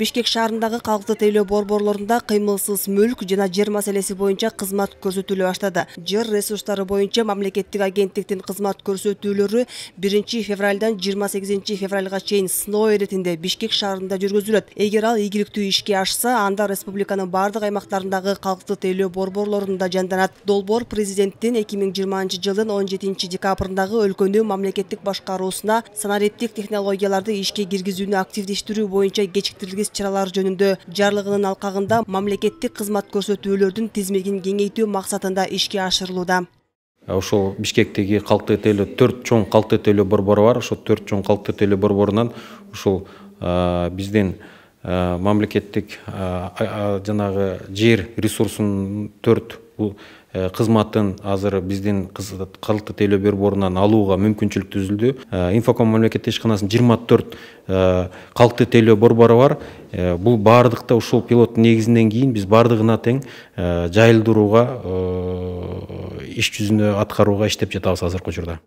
бишкек шаарындагы калкты тейлөө борборлорунда кыймылсыз мүлк жана жер маселеси боюнча кызмат көрсөтүлө баштады жер ресурстары боюнча мамлекеттик агенттиктин кызмат көрсөтүүлөрү 1 февралдан 28 сегизинчи февралга чейин сыноо иретинде бишкек шаарында жүргүзүлөт эгер ал ийгиликтүү ишке ашса анда республиканын баардык аймактарындагы калкты тейлөө борборлорунда жанданат долбор президенттин 2020 миң жыйырманчы жылдын он жетинчи декабрындагы өлкөнү мамлекеттик башкаруусуна санариптик технологияларды ишке киргизүүнү активдештирүү боюнча кечиктирилген негиз чаралар жөнүндө жарлыгынын алкагында мамлекеттик кызмат көрсөтүүлөрдүн тизмегин кеңейтүү максатында ишке ашырылууда ә, ошол бишкектеги калкты тейлөө төрт чоң калкты тейлөө борбору бар ошол төрт чоң калкты тейлөө борборунан ушул ә, биздин Э, мамлекеттик э, жанагы жер ресурсун төрт э, кызматын азыр биздин калкты тейлөө борборунан алууга мүмкүнчүлүк түзүлдү инфоком мамлекеттик ишканасынын жыйырма төрт калкты тейлөө борбору бар бул баардыкты ушул пилоттун негизинен кийин биз баардыгына тең жайылдырууга иш жүзүндө аткарууга иштеп жатабыз азыркы учурда